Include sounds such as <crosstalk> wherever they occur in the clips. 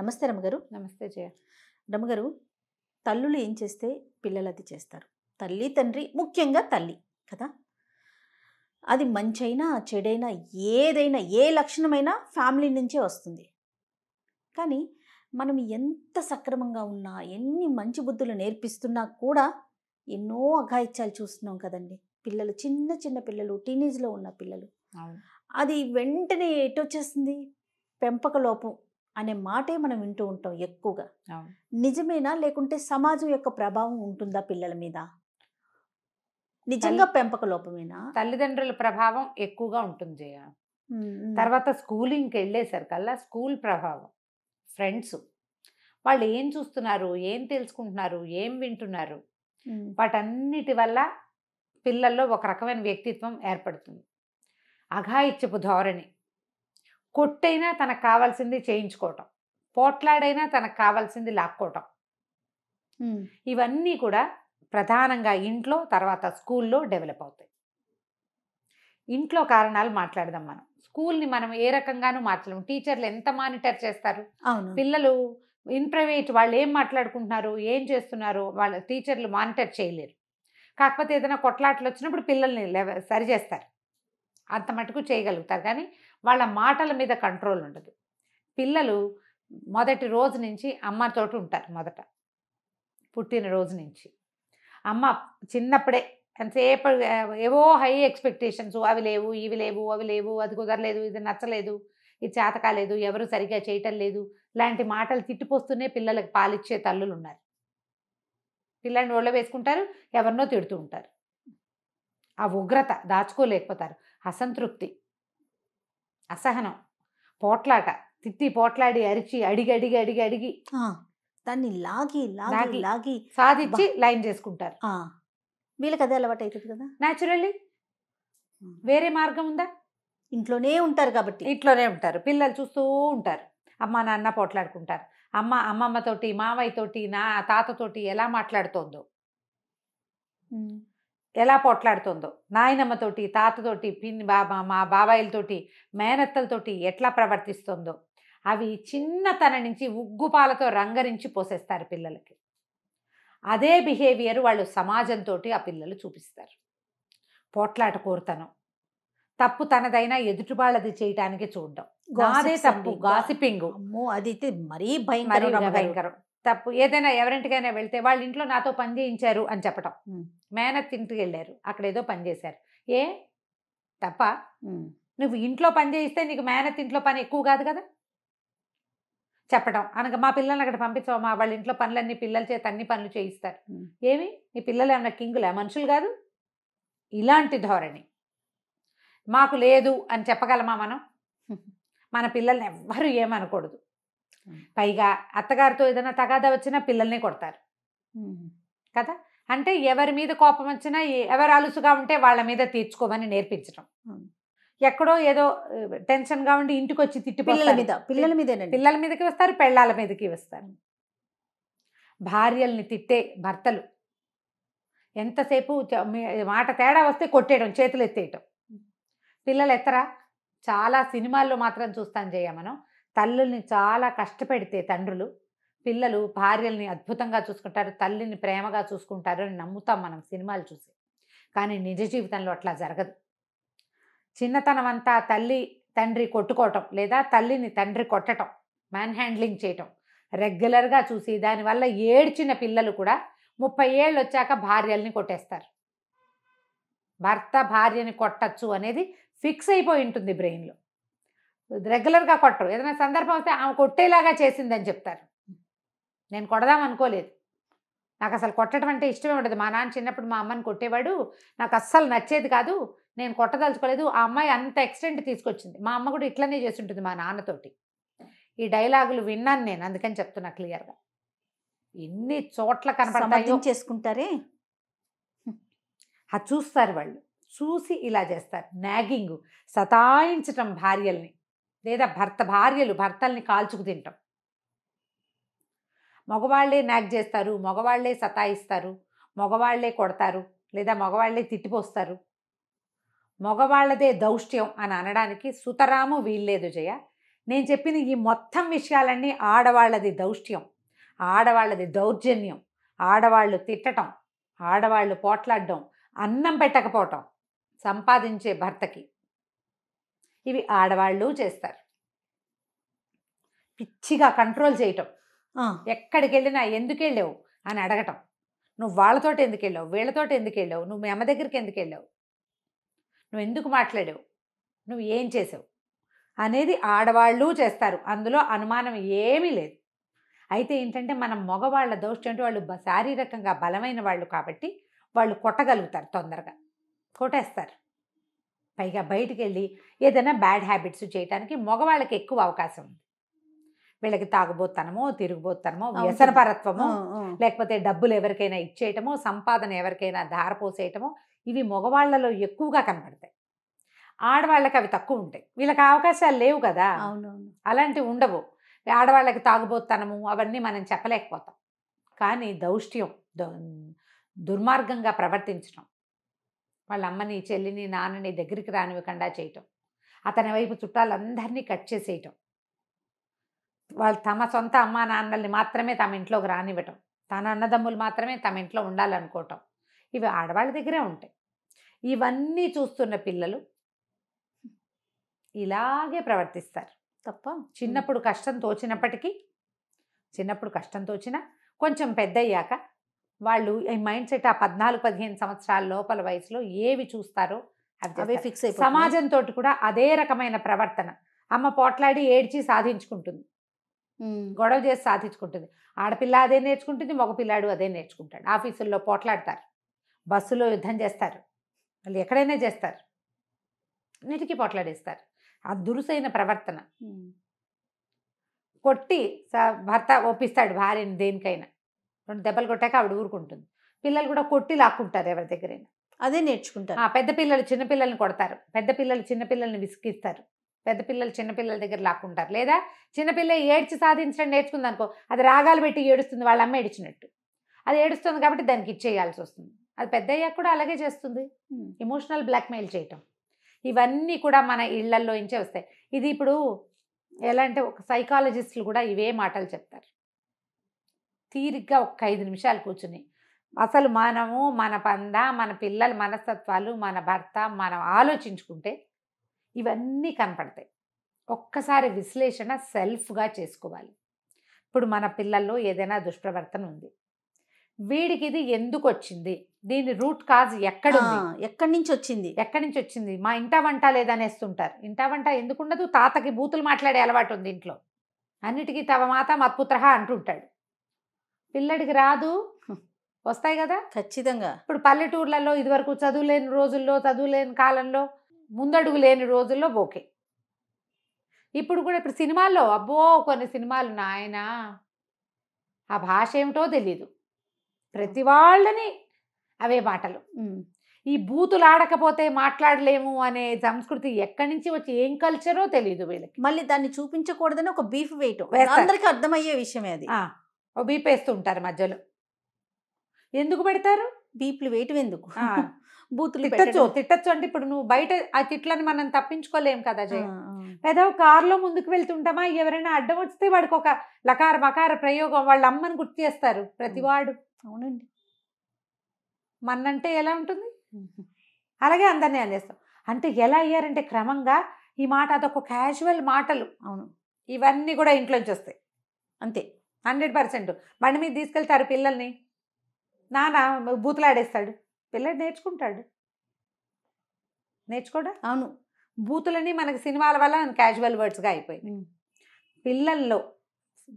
నమస్తే రమ్మగారు నమస్తే జయ రమ్మగారు తల్లులు ఏం చేస్తే పిల్లలు అది చేస్తారు తల్లి తండ్రి ముఖ్యంగా తల్లి కదా అది మంచైనా చెడైనా ఏదైనా ఏ లక్షణమైనా ఫ్యామిలీ నుంచే వస్తుంది కానీ మనం ఎంత సక్రమంగా ఉన్నా ఎన్ని మంచి బుద్ధులు నేర్పిస్తున్నా కూడా ఎన్నో అఘాయిత్యాలు చూస్తున్నాం కదండి పిల్లలు చిన్న చిన్న పిల్లలు టీనేజ్లో ఉన్న పిల్లలు అది వెంటనే వచ్చేస్తుంది పెంపక లోపం అనే మాటే మనం వింటూ ఉంటాం ఎక్కువగా నిజమేనా లేకుంటే సమాజం యొక్క ప్రభావం ఉంటుందా పిల్లల మీద నిజంగా పెంపక లోపమేనా తల్లిదండ్రుల ప్రభావం ఎక్కువగా ఉంటుంది తర్వాత స్కూలింగ్కి వెళ్ళేసరికల్లా స్కూల్ ప్రభావం ఫ్రెండ్స్ వాళ్ళు ఏం చూస్తున్నారు ఏం తెలుసుకుంటున్నారు ఏం వింటున్నారు వాటన్నిటి వల్ల పిల్లల్లో ఒక రకమైన వ్యక్తిత్వం ఏర్పడుతుంది అఘాయిత్యపు ధోరణి కొట్టైనా తనకు కావాల్సింది చేయించుకోవటం పోట్లాడైనా తనకు కావాల్సింది లాక్కోవటం ఇవన్నీ కూడా ప్రధానంగా ఇంట్లో తర్వాత స్కూల్లో డెవలప్ అవుతాయి ఇంట్లో కారణాలు మాట్లాడదాం మనం స్కూల్ని మనం ఏ రకంగానూ మార్చలేము టీచర్లు ఎంత మానిటర్ చేస్తారు పిల్లలు ఇన్ ప్రైవేట్ వాళ్ళు ఏం మాట్లాడుకుంటున్నారు ఏం చేస్తున్నారు వాళ్ళ టీచర్లు మానిటర్ చేయలేరు కాకపోతే ఏదైనా కొట్లాటలు వచ్చినప్పుడు పిల్లల్ని సరిచేస్తారు అంత మటుకు చేయగలుగుతారు కానీ వాళ్ళ మాటల మీద కంట్రోల్ ఉండదు పిల్లలు మొదటి రోజు నుంచి అమ్మతోటి ఉంటారు మొదట పుట్టినరోజు నుంచి అమ్మ చిన్నప్పుడే ఎంతసేపు ఏవో హై ఎక్స్పెక్టేషన్స్ అవి లేవు ఇవి లేవు అవి లేవు అది కుదరలేదు ఇది నచ్చలేదు ఇది చేతకాలేదు ఎవరు సరిగా చేయటం లేదు లాంటి మాటలు తిట్టిపోస్తూనే పిల్లలకు పాలిచ్చే తల్లులు ఉన్నారు పిల్లల్ని ఒళ్ళ వేసుకుంటారు ఎవరినో తిడుతూ ఉంటారు ఆ ఉగ్రత దాచుకోలేకపోతారు అసంతృప్తి అసహనం పోట్లాట తిట్టి పోట్లాడి అరిచి అడిగి అడిగి అడిగి అడిగి దాన్ని లాగి లాగి లాగి సాధించి లైన్ చేసుకుంటారు వీళ్ళకి అదే అలవాటు అవుతుంది కదా న్యాచురల్లీ వేరే మార్గం ఉందా ఇంట్లోనే ఉంటారు కాబట్టి ఇంట్లోనే ఉంటారు పిల్లలు చూస్తూ ఉంటారు అమ్మ నాన్న పోట్లాడుకుంటారు అమ్మ అమ్మమ్మతోటి మావయ్యతోటి నా తాతతోటి ఎలా మాట్లాడుతోందో ఎలా పోట్లాడుతుందో నాయనమ్మతోటి తాతతోటి పిన్ బాబా మా బాబాయిలతోటి మేనత్తలతోటి ఎట్లా ప్రవర్తిస్తుందో అవి చిన్నతన నుంచి ఉగ్గుపాలతో రంగరించి పోసేస్తారు పిల్లలకి అదే బిహేవియర్ వాళ్ళు సమాజంతో ఆ పిల్లలు చూపిస్తారు పోట్లాట కోరుతనం తప్పు తనదైనా ఎదుటి వాళ్ళది చేయటానికి చూడడం గాసిపింగు తప్పు గాసిపింగ్ అది మరీ భయం భయంకరం తప్పు ఏదైనా ఎవరింటికైనా వెళ్తే వాళ్ళ ఇంట్లో నాతో పని చేయించారు అని చెప్పటం మేనత్ ఇంటికి వెళ్ళారు అక్కడ ఏదో పని చేశారు ఏ తప్ప నువ్వు ఇంట్లో పని చేయిస్తే నీకు మేనత్ ఇంట్లో పని ఎక్కువ కాదు కదా చెప్పడం అనగా మా పిల్లల్ని అక్కడ పంపించమా వాళ్ళ ఇంట్లో పనులన్నీ పిల్లల చేత అన్ని పనులు చేయిస్తారు ఏమి నీ పిల్లలు ఏమన్నా కింగులే మనుషులు కాదు ఇలాంటి ధోరణి మాకు లేదు అని చెప్పగలమా మనం <laughs> మన పిల్లల్ని ఎవ్వరూ ఏమనకూడదు పైగా అత్తగారితో ఏదైనా తగాద వచ్చినా పిల్లల్ని కొడతారు కదా అంటే ఎవరి మీద కోపం వచ్చినా ఎవరు అలుసుగా ఉంటే వాళ్ళ మీద తీర్చుకోమని నేర్పించడం ఎక్కడో ఏదో టెన్షన్గా ఉండి ఇంటికి వచ్చి తిట్టి పిల్లల మీద పిల్లల మీద పిల్లల మీదకి వస్తారు పెళ్ళాల మీదకి వస్తారు భార్యల్ని తిట్టే భర్తలు ఎంతసేపు మాట తేడా వస్తే కొట్టేయడం చేతులు ఎత్తేయటం పిల్లలు ఎత్తరా చాలా సినిమాల్లో మాత్రం చూస్తాం చేయ మనం తల్లుల్ని చాలా కష్టపెడితే తండ్రులు పిల్లలు భార్యల్ని అద్భుతంగా చూసుకుంటారు తల్లిని ప్రేమగా చూసుకుంటారు అని నమ్ముతాం మనం సినిమాలు చూసి కానీ నిజ జీవితంలో అట్లా జరగదు చిన్నతనం అంతా తల్లి తండ్రి కొట్టుకోవటం లేదా తల్లిని తండ్రి కొట్టడం మ్యాన్ హ్యాండ్లింగ్ చేయటం రెగ్యులర్గా చూసి దానివల్ల ఏడ్చిన పిల్లలు కూడా ముప్పై ఏళ్ళు వచ్చాక భార్యల్ని కొట్టేస్తారు భర్త భార్యని కొట్టచ్చు అనేది ఫిక్స్ అయిపోయి ఉంటుంది బ్రెయిన్లో రెగ్యులర్గా కొట్టరు ఏదైనా సందర్భం వస్తే ఆమె కొట్టేలాగా చేసిందని చెప్తారు నేను కొడదాం అనుకోలేదు నాకు అసలు కొట్టడం అంటే ఇష్టమే ఉండదు మా నాన్న చిన్నప్పుడు మా అమ్మని కొట్టేవాడు నాకు అస్సలు నచ్చేది కాదు నేను కొట్టదలుచుకోలేదు ఆ అమ్మాయి అంత ఎక్స్టెంట్ తీసుకొచ్చింది మా అమ్మ కూడా ఇట్లనే చేస్తుంటుంది మా నాన్నతోటి ఈ డైలాగులు విన్నాను నేను అందుకని చెప్తున్నా క్లియర్గా ఎన్ని చోట్ల కనపడతాయి చేసుకుంటారే అది చూస్తారు వాళ్ళు చూసి ఇలా చేస్తారు నాగింగ్ సతాయించటం భార్యల్ని లేదా భర్త భార్యలు భర్తల్ని కాల్చుకు తింటాం మగవాళ్లే నాగ్ చేస్తారు మగవాళ్లే సతాయిస్తారు మగవాళ్లే కొడతారు లేదా మగవాళ్లే తిట్టిపోస్తారు మగవాళ్లదే దౌష్ట్యం అని అనడానికి సుతరాము వీల్లేదు జయ నేను చెప్పిన ఈ మొత్తం విషయాలన్నీ ఆడవాళ్ళది దౌష్ట్యం ఆడవాళ్ళది దౌర్జన్యం ఆడవాళ్ళు తిట్టడం ఆడవాళ్ళు పోట్లాడడం అన్నం పెట్టకపోవటం సంపాదించే భర్తకి ఇవి ఆడవాళ్ళు చేస్తారు పిచ్చిగా కంట్రోల్ చేయటం ఎక్కడికి వెళ్ళినా ఎందుకు వెళ్ళావు అని అడగటం నువ్వు వాళ్ళతోటి ఎందుకు వెళ్ళావు వీళ్ళతోటి ఎందుకు వెళ్ళావు నువ్వు మీ అమ్మ దగ్గరికి ఎందుకు వెళ్ళావు నువ్వు ఎందుకు మాట్లాడావు నువ్వు ఏం చేసావు అనేది ఆడవాళ్ళు చేస్తారు అందులో అనుమానం ఏమీ లేదు అయితే ఏంటంటే మనం మగవాళ్ళ దౌష్ట్యంటే వాళ్ళు శారీరకంగా బలమైన వాళ్ళు కాబట్టి వాళ్ళు కొట్టగలుగుతారు తొందరగా కొట్టేస్తారు పైగా బయటికి వెళ్ళి ఏదైనా బ్యాడ్ హ్యాబిట్స్ చేయడానికి మగవాళ్ళకి ఎక్కువ అవకాశం ఉంది వీళ్ళకి తాగుబోతనమో తిరుగుబోతనమో వ్యసనపరత్వమో లేకపోతే డబ్బులు ఎవరికైనా ఇచ్చేయటమో సంపాదన ఎవరికైనా ధారపోసేయటమో ఇవి మగవాళ్లలో ఎక్కువగా కనపడతాయి ఆడవాళ్ళకి అవి తక్కువ ఉంటాయి వీళ్ళకి అవకాశాలు లేవు కదా అలాంటివి ఉండవు ఆడవాళ్ళకి తాగుబోతనము అవన్నీ మనం చెప్పలేకపోతాం కానీ దౌష్ట్యం దుర్మార్గంగా ప్రవర్తించడం వాళ్ళ అమ్మని చెల్లిని నాన్నని దగ్గరికి రానివ్వకుండా చేయటం అతని వైపు చుట్టాలందరినీ కట్ చేసేయటం వాళ్ళు తమ సొంత అమ్మ నాన్నల్ని మాత్రమే తమ ఇంట్లోకి రానివ్వటం తన అన్నదమ్ములు మాత్రమే తమ ఇంట్లో ఉండాలనుకోవటం ఇవి ఆడవాళ్ళ దగ్గరే ఉంటాయి ఇవన్నీ చూస్తున్న పిల్లలు ఇలాగే ప్రవర్తిస్తారు తప్ప చిన్నప్పుడు కష్టం తోచినప్పటికీ చిన్నప్పుడు కష్టం తోచినా కొంచెం పెద్దయ్యాక వాళ్ళు ఈ మైండ్ సెట్ ఆ పద్నాలుగు పదిహేను సంవత్సరాల లోపల వయసులో ఏవి చూస్తారో అవి ఫిక్స్ సమాజంతో కూడా అదే రకమైన ప్రవర్తన అమ్మ పోట్లాడి ఏడ్చి సాధించుకుంటుంది గొడవ చేసి సాధించుకుంటుంది ఆడపిల్ల అదే నేర్చుకుంటుంది మగపిల్లాడు అదే నేర్చుకుంటాడు ఆఫీసుల్లో పోట్లాడతారు బస్సులో యుద్ధం చేస్తారు వాళ్ళు ఎక్కడైనా చేస్తారు నీటికి పోట్లాడేస్తారు ఆ దురుసైన ప్రవర్తన కొట్టి భర్త ఒప్పిస్తాడు భార్యని దేనికైనా రెండు దెబ్బలు కొట్టాక ఆవిడ ఊరుకుంటుంది పిల్లలు కూడా కొట్టి లాక్కుంటారు ఎవరి దగ్గరైనా అదే నేర్చుకుంటారు పెద్ద పిల్లలు చిన్న పిల్లల్ని కొడతారు పెద్ద పిల్లలు చిన్న పిల్లల్ని విసిగిస్తారు పెద్ద పిల్లలు చిన్న పిల్లల దగ్గర లాక్కుంటారు లేదా చిన్నపిల్ల ఏడ్చి సాధించడం నేర్చుకుంది అనుకో అది రాగాలు పెట్టి ఏడుస్తుంది వాళ్ళ అమ్మ ఏడిచినట్టు అది ఏడుస్తుంది కాబట్టి దానికి ఇచ్చేయాల్సి వస్తుంది అది పెద్ద అయ్యాక కూడా అలాగే చేస్తుంది ఎమోషనల్ బ్లాక్మెయిల్ చేయటం ఇవన్నీ కూడా మన ఇళ్లల్లో ఇంచే వస్తాయి ఇది ఇప్పుడు ఎలా అంటే ఒక సైకాలజిస్టులు కూడా ఇవే మాటలు చెప్తారు తీరిగ్గా ఒక ఐదు నిమిషాలు కూర్చుని అసలు మనము మన పంద మన పిల్లల మనస్తత్వాలు మన భర్త మనం ఆలోచించుకుంటే ఇవన్నీ కనపడతాయి ఒక్కసారి విశ్లేషణ సెల్ఫ్గా చేసుకోవాలి ఇప్పుడు మన పిల్లల్లో ఏదైనా దుష్ప్రవర్తన ఉంది వీడికి ఇది ఎందుకు వచ్చింది దీని రూట్ కాజ్ ఎక్కడ ఎక్కడి నుంచి వచ్చింది ఎక్కడి నుంచి వచ్చింది మా ఇంటా వంట లేదనేస్తుంటారు ఇంటా వంట ఎందుకు ఉండదు తాతకి బూతులు మాట్లాడే అలవాటు ఉంది ఇంట్లో అన్నిటికీ తవ మాత మత్పుత్ర అంటుంటాడు పిల్లడికి రాదు వస్తాయి కదా ఖచ్చితంగా ఇప్పుడు పల్లెటూర్లలో ఇదివరకు చదువులేని రోజుల్లో చదువులేని కాలంలో ముందడుగు లేని రోజుల్లో ఓకే ఇప్పుడు కూడా ఇప్పుడు సినిమాల్లో అబ్బో కొన్ని సినిమాలు నాయన ఆ భాష ఏమిటో తెలీదు ప్రతి వాళ్ళని అవే మాటలు ఈ బూతులు ఆడకపోతే మాట్లాడలేము అనే సంస్కృతి ఎక్కడి నుంచి వచ్చి ఏం కల్చరో తెలియదు వీళ్ళకి మళ్ళీ దాన్ని చూపించకూడదని ఒక బీఫ్ వేయటం అందరికీ అర్థమయ్యే విషయమే అది ఓ బీపేస్తూ ఉంటారు మధ్యలో ఎందుకు పెడతారు బీపులు వేయటం ఎందుకు బూతులు తిట్టచ్చు తిట్టచ్చు అంటే ఇప్పుడు నువ్వు బయట ఆ తిట్లని మనం తప్పించుకోలేం కదా జయ పెద్ద కారులో ముందుకు వెళ్తుంటామా ఎవరైనా అడ్డం వస్తే వాడికి ఒక లకార మకార ప్రయోగం వాళ్ళ అమ్మని గుర్తు చేస్తారు ప్రతివాడు అవునండి మన్నంటే ఎలా ఉంటుంది అలాగే అందరినీ అందేస్తాం అంటే ఎలా అయ్యారంటే క్రమంగా ఈ మాట అదొక క్యాజువల్ మాటలు అవును ఇవన్నీ కూడా ఇంట్లోంచి వస్తాయి అంతే హండ్రెడ్ పర్సెంట్ బండి మీద తీసుకెళ్తారు పిల్లల్ని నాన్న బూతులాడేస్తాడు పిల్లడు నేర్చుకుంటాడు నేర్చుకోడా అవును బూతులని మనకు సినిమాల వల్ల క్యాజువల్ వర్డ్స్గా అయిపోయింది పిల్లల్లో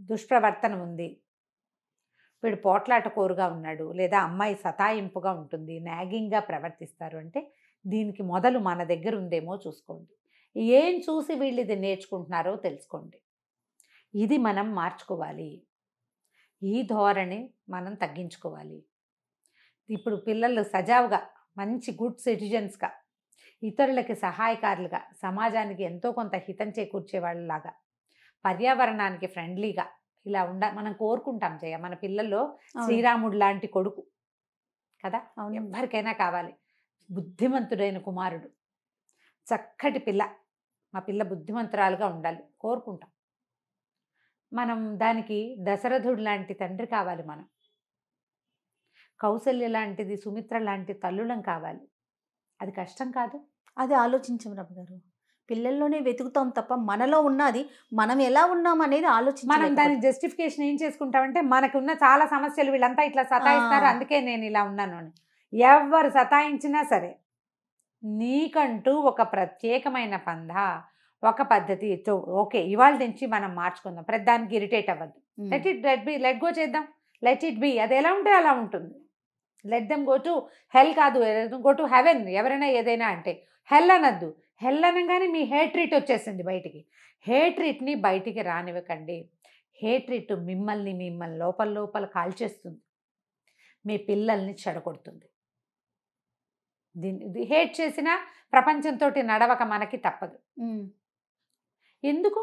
దుష్ప్రవర్తన ఉంది వీడు పోట్లాట కోరుగా ఉన్నాడు లేదా అమ్మాయి సతాయింపుగా ఉంటుంది నాగింగ్గా ప్రవర్తిస్తారు అంటే దీనికి మొదలు మన దగ్గర ఉందేమో చూసుకోండి ఏం చూసి వీళ్ళు ఇది నేర్చుకుంటున్నారో తెలుసుకోండి ఇది మనం మార్చుకోవాలి ఈ ధోరణి మనం తగ్గించుకోవాలి ఇప్పుడు పిల్లలు సజావుగా మంచి గుడ్ సిటిజన్స్గా ఇతరులకి సహాయకారులుగా సమాజానికి ఎంతో కొంత హితం చేకూర్చే వాళ్ళలాగా పర్యావరణానికి ఫ్రెండ్లీగా ఇలా ఉండ మనం కోరుకుంటాం జయ మన పిల్లల్లో శ్రీరాముడు లాంటి కొడుకు కదా ఎవరికైనా కావాలి బుద్ధిమంతుడైన కుమారుడు చక్కటి పిల్ల మా పిల్ల బుద్ధిమంతురాలుగా ఉండాలి కోరుకుంటాం మనం దానికి దశరథుడు లాంటి తండ్రి కావాలి మనం కౌశల్య లాంటిది సుమిత్ర లాంటి తల్లులం కావాలి అది కష్టం కాదు అది ఆలోచించం రమ్మగారు పిల్లల్లోనే వెతుకుతాం తప్ప మనలో ఉన్నది మనం ఎలా ఉన్నాం అనేది ఆలోచించ మనం దాని జస్టిఫికేషన్ ఏం చేసుకుంటామంటే మనకు ఉన్న చాలా సమస్యలు వీళ్ళంతా ఇట్లా సతాయిస్తారు అందుకే నేను ఇలా ఉన్నాను అని ఎవరు సతాయించినా సరే నీకంటూ ఒక ప్రత్యేకమైన పందా ఒక పద్ధతి ఓకే ఇవాళ నుంచి మనం మార్చుకుందాం ప్రతిదానికి ఇరిటేట్ అవ్వద్దు let it let be let go చేద్దాం లెట్ ఇట్ బి అది ఎలా ఉంటే అలా ఉంటుంది let them go to hell కాదు గో టు హెవెన్ ఎవరైనా ఏదైనా అంటే హెల్ అనద్దు హెల్ అనగానే మీ హేట్రిట్ వచ్చేసింది బయటికి హేట్రిట్ని బయటికి రానివ్వకండి హేట్రిట్ మిమ్మల్ని మిమ్మల్ని లోపల లోపల కాల్చేస్తుంది మీ పిల్లల్ని చెడగొడుతుంది దీన్ని హేట్ చేసిన ప్రపంచంతో నడవక మనకి తప్పదు ఎందుకు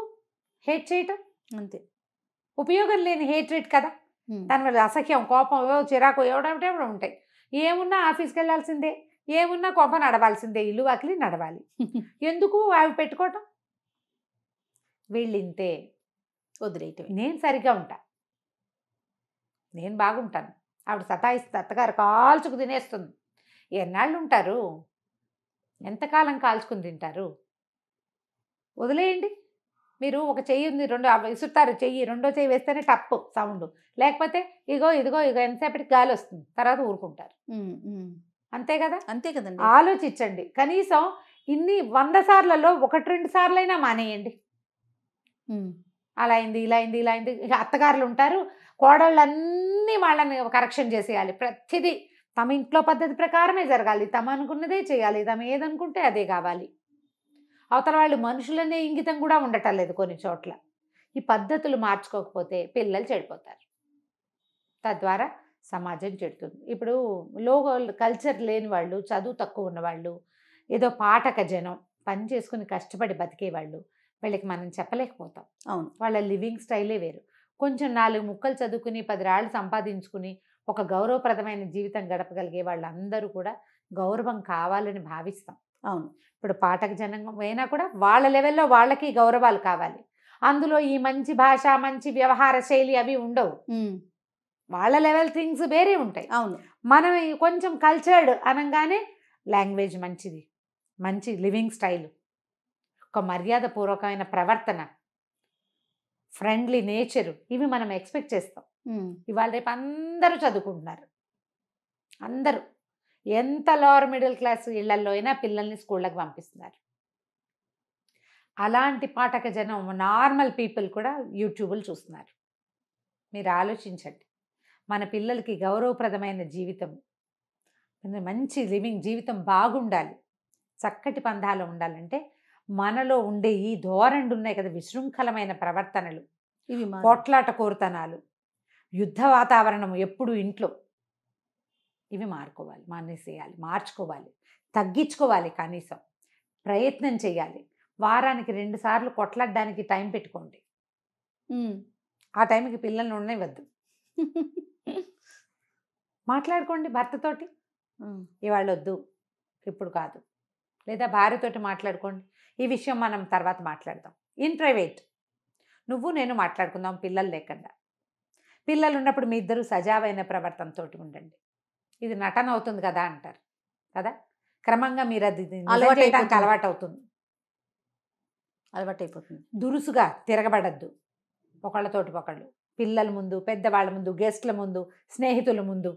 హేట్ చేయటం అంతే ఉపయోగం లేని హేట్రేట్ కదా దానివల్ల అసహ్యం కోపం చిరాకు ఎవడేమో ఉంటాయి ఏమున్నా ఆఫీస్కి వెళ్ళాల్సిందే ఏమున్నా కోపం నడవాల్సిందే ఇల్లు వాకిలి నడవాలి <laughs> ఎందుకు అవి పెట్టుకోవటం వెళ్ళింతే వదిలేయటం నేను సరిగ్గా ఉంటా నేను బాగుంటాను ఆవిడ సతాయిస్తే అత్తగారు కాల్చుకు తినేస్తుంది ఎన్నాళ్ళు ఉంటారు ఎంతకాలం కాల్చుకుని తింటారు వదిలేయండి మీరు ఒక చెయ్యి ఉంది రెండు విసురుతారు చెయ్యి రెండో చెయ్యి వేస్తేనే టప్పు సౌండ్ లేకపోతే ఇగో ఇదిగో ఇగో ఎంతసేపటికి గాలి వస్తుంది తర్వాత ఊరుకుంటారు అంతే కదా అంతే కదండి ఆలోచించండి కనీసం ఇన్ని వంద సార్లలో ఒకటి రెండు సార్లైనా మానేయండి అలా అయింది ఇలా అయింది ఇలా అయింది అత్తగారులు ఉంటారు కోడళ్ళన్నీ వాళ్ళని కరెక్షన్ చేసేయాలి ప్రతిదీ తమ ఇంట్లో పద్ధతి ప్రకారమే జరగాలి తమ అనుకున్నదే చేయాలి తమ ఏదనుకుంటే అదే కావాలి అవతల వాళ్ళు మనుషులనే ఇంగితం కూడా ఉండటం లేదు కొన్ని చోట్ల ఈ పద్ధతులు మార్చుకోకపోతే పిల్లలు చెడిపోతారు తద్వారా సమాజం చెడుతుంది ఇప్పుడు లో కల్చర్ లేని వాళ్ళు చదువు తక్కువ ఉన్నవాళ్ళు ఏదో పాటక జనం పని చేసుకుని కష్టపడి బతికేవాళ్ళు వీళ్ళకి మనం చెప్పలేకపోతాం అవును వాళ్ళ లివింగ్ స్టైలే వేరు కొంచెం నాలుగు ముక్కలు చదువుకుని పది రాళ్ళు సంపాదించుకుని ఒక గౌరవప్రదమైన జీవితం గడపగలిగే వాళ్ళందరూ కూడా గౌరవం కావాలని భావిస్తాం అవును ఇప్పుడు పాఠక జనంగం అయినా కూడా వాళ్ళ లెవెల్లో వాళ్ళకి గౌరవాలు కావాలి అందులో ఈ మంచి భాష మంచి వ్యవహార శైలి అవి ఉండవు వాళ్ళ లెవెల్ థింగ్స్ వేరే ఉంటాయి అవును మనం కొంచెం కల్చర్డ్ అనగానే లాంగ్వేజ్ మంచిది మంచి లివింగ్ స్టైల్ ఒక మర్యాదపూర్వకమైన ప్రవర్తన ఫ్రెండ్లీ నేచరు ఇవి మనం ఎక్స్పెక్ట్ చేస్తాం ఇవాళ రేపు అందరూ చదువుకుంటున్నారు అందరూ ఎంత లోవర్ మిడిల్ క్లాస్ ఇళ్లల్లో అయినా పిల్లల్ని స్కూళ్ళకి పంపిస్తున్నారు అలాంటి పాఠక జనం నార్మల్ పీపుల్ కూడా యూట్యూబ్లు చూస్తున్నారు మీరు ఆలోచించండి మన పిల్లలకి గౌరవప్రదమైన జీవితం మంచి లివింగ్ జీవితం బాగుండాలి చక్కటి పంధాలు ఉండాలంటే మనలో ఉండే ఈ ధోరణి ఉన్నాయి కదా విశృంఖలమైన ప్రవర్తనలు ఇవి కోట్లాట కోరుతనాలు యుద్ధ వాతావరణం ఎప్పుడు ఇంట్లో ఇవి మారుకోవాలి మానేసేయాలి మార్చుకోవాలి తగ్గించుకోవాలి కనీసం ప్రయత్నం చేయాలి వారానికి రెండు సార్లు కొట్లాడడానికి టైం పెట్టుకోండి ఆ టైంకి పిల్లల్ని వద్దు మాట్లాడుకోండి భర్తతోటి ఇవాళ వద్దు ఇప్పుడు కాదు లేదా భార్యతోటి మాట్లాడుకోండి ఈ విషయం మనం తర్వాత మాట్లాడదాం ఇన్ ప్రైవేట్ నువ్వు నేను మాట్లాడుకుందాం పిల్లలు లేకుండా పిల్లలు ఉన్నప్పుడు మీ ఇద్దరు సజావైన ప్రవర్తనతోటి ఉండండి ఇది నటన అవుతుంది కదా అంటారు కదా క్రమంగా మీరు అది అలవాటు అలవాటు అవుతుంది అలవాటు అయిపోతుంది దురుసుగా తిరగబడద్దు ఒకళ్ళతోటి ఒకళ్ళు పిల్లల ముందు పెద్దవాళ్ళ ముందు గెస్ట్ల ముందు స్నేహితుల ముందు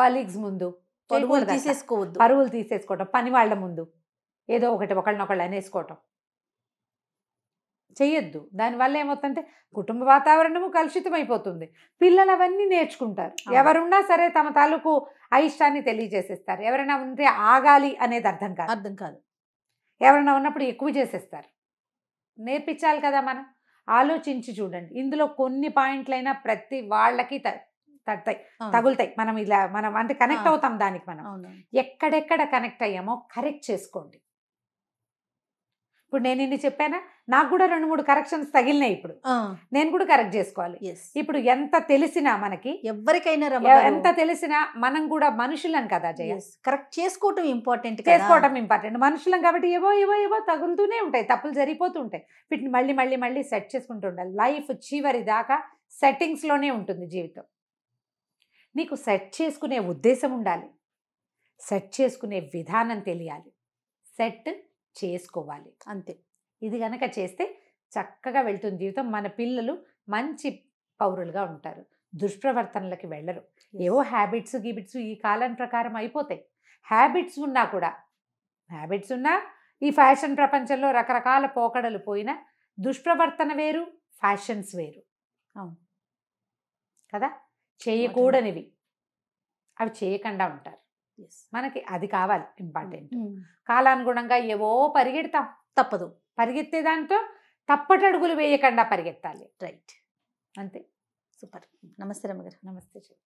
కాలీగ్స్ ముందు పరువులు తీసేసుకోవద్దు పరువులు తీసేసుకోవటం పని వాళ్ళ ముందు ఏదో ఒకటి ఒకళ్ళని ఒకళ్ళు అనేసుకోవటం చేయొద్దు దానివల్ల ఏమవుతుందంటే కుటుంబ వాతావరణము కలుషితం అయిపోతుంది పిల్లలు అవన్నీ నేర్చుకుంటారు ఎవరున్నా సరే తమ తాలూకు అయిష్టాన్ని తెలియజేసేస్తారు ఎవరైనా ఉంటే ఆగాలి అనేది అర్థం కాదు అర్థం కాదు ఎవరైనా ఉన్నప్పుడు ఎక్కువ చేసేస్తారు నేర్పించాలి కదా మనం ఆలోచించి చూడండి ఇందులో కొన్ని పాయింట్లైనా ప్రతి వాళ్ళకి తడతాయి తగులుతాయి మనం ఇలా మనం అంటే కనెక్ట్ అవుతాం దానికి మనం ఎక్కడెక్కడ కనెక్ట్ అయ్యామో కరెక్ట్ చేసుకోండి ఇప్పుడు నేను ఇన్ని చెప్పానా నాకు కూడా రెండు మూడు కరెక్షన్స్ తగిలినాయి ఇప్పుడు నేను కూడా కరెక్ట్ చేసుకోవాలి ఇప్పుడు ఎంత తెలిసినా మనకి ఎవరికైనా ఎంత తెలిసినా మనం కూడా మనుషులం కదా జయ కరెక్ట్ చేసుకోవటం ఇంపార్టెంట్ చేసుకోవటం ఇంపార్టెంట్ మనుషులం కాబట్టి ఏవో ఏవో ఏవో తగులుతూనే ఉంటాయి తప్పులు ఉంటాయి వీటిని మళ్ళీ మళ్ళీ మళ్ళీ సెట్ చేసుకుంటూ ఉండాలి లైఫ్ చివరి దాకా సెట్టింగ్స్లోనే ఉంటుంది జీవితం నీకు సెట్ చేసుకునే ఉద్దేశం ఉండాలి సెట్ చేసుకునే విధానం తెలియాలి సెట్ చేసుకోవాలి అంతే ఇది కనుక చేస్తే చక్కగా వెళ్తుంది జీవితం మన పిల్లలు మంచి పౌరులుగా ఉంటారు దుష్ప్రవర్తనలకి వెళ్ళరు ఏవో హ్యాబిట్స్ గిబిట్స్ ఈ కాలం ప్రకారం అయిపోతాయి హ్యాబిట్స్ ఉన్నా కూడా హ్యాబిట్స్ ఉన్నా ఈ ఫ్యాషన్ ప్రపంచంలో రకరకాల పోకడలు పోయిన దుష్ప్రవర్తన వేరు ఫ్యాషన్స్ వేరు అవును కదా చేయకూడనివి అవి చేయకుండా ఉంటారు మనకి అది కావాలి ఇంపార్టెంట్ mm-hmm. కాలానుగుణంగా ఏవో పరిగెడతాం తప్పదు పరిగెత్తే దాంట్లో తప్పటడుగులు వేయకుండా పరిగెత్తాలి రైట్ అంతే సూపర్ నమస్తే రమ్మగారు నమస్తే